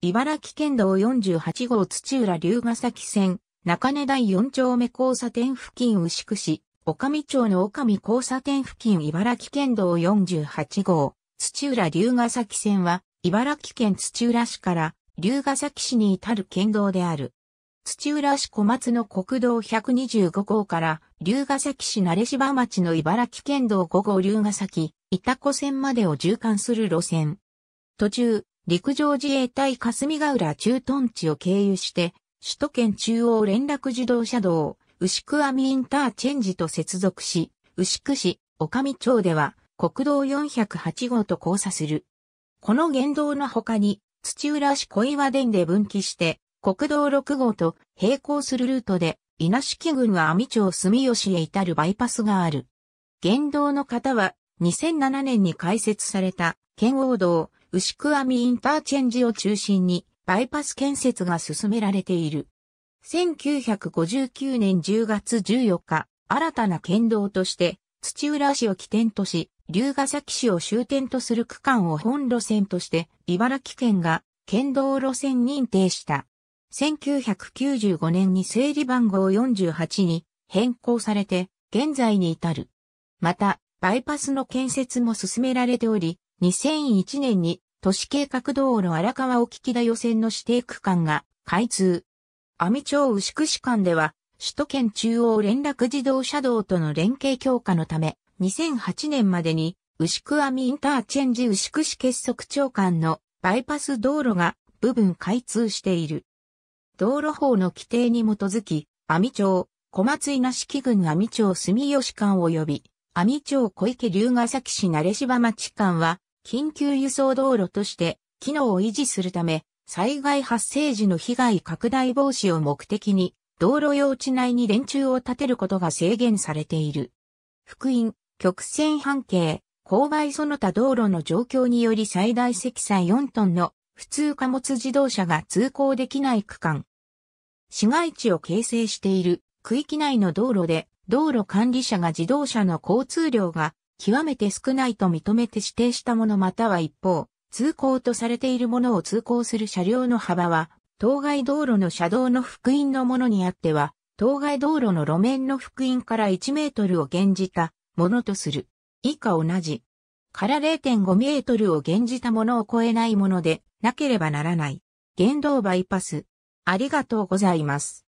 茨城県道48号土浦龍ヶ崎線、中根台4丁目交差点付近牛久市、岡見町の岡見交差点付近茨城県道48号、土浦龍ヶ崎線は、茨城県土浦市から龍ヶ崎市に至る県道である。土浦市小松の国道125号から龍ヶ崎市慣れ芝町の茨城県道5号龍ヶ崎、板子線までを縦貫する路線。途中、陸上自衛隊霞ヶ浦駐屯地を経由して、首都圏中央連絡自動車道、牛久網インターチェンジと接続し、牛久市、岡見町では、国道408号と交差する。この言動の他に、土浦市小岩田で分岐して、国道6号と並行するルートで、稲敷郡は網町住吉へ至るバイパスがある。言動の方は、2007年に開設された、圏央道、牛久網インターチェンジを中心にバイパス建設が進められている。1959年10月14日、新たな県道として土浦市を起点とし、龍ヶ崎市を終点とする区間を本路線として茨城県が県道路線認定した。1995年に整理番号48に変更されて現在に至る。また、バイパスの建設も進められており、2001年に都市計画道路荒川沖木田予選の指定区間が開通。阿美町牛久市間では首都圏中央連絡自動車道との連携強化のため2008年までに牛久阿美インターチェンジ牛久市結束長間のバイパス道路が部分開通している。道路法の規定に基づき、阿美町、小松稲敷郡阿美町住吉間及び、阿美町小池龍ヶ崎市慣れ芝町間は、緊急輸送道路として機能を維持するため、災害発生時の被害拡大防止を目的に、道路用地内に電柱を立てることが制限されている。福音、曲線半径、郊外その他道路の状況により最大積載4トンの普通貨物自動車が通行できない区間。市街地を形成している区域内の道路で道路管理者が自動車の交通量が極めて少ないと認めて指定したものまたは一方、通行とされているものを通行する車両の幅は、当該道路の車道の福音のものにあっては、当該道路の路面の福音から1メートルを減じたものとする。以下同じ。から0.5メートルを減じたものを超えないものでなければならない。原動バイパス。ありがとうございます。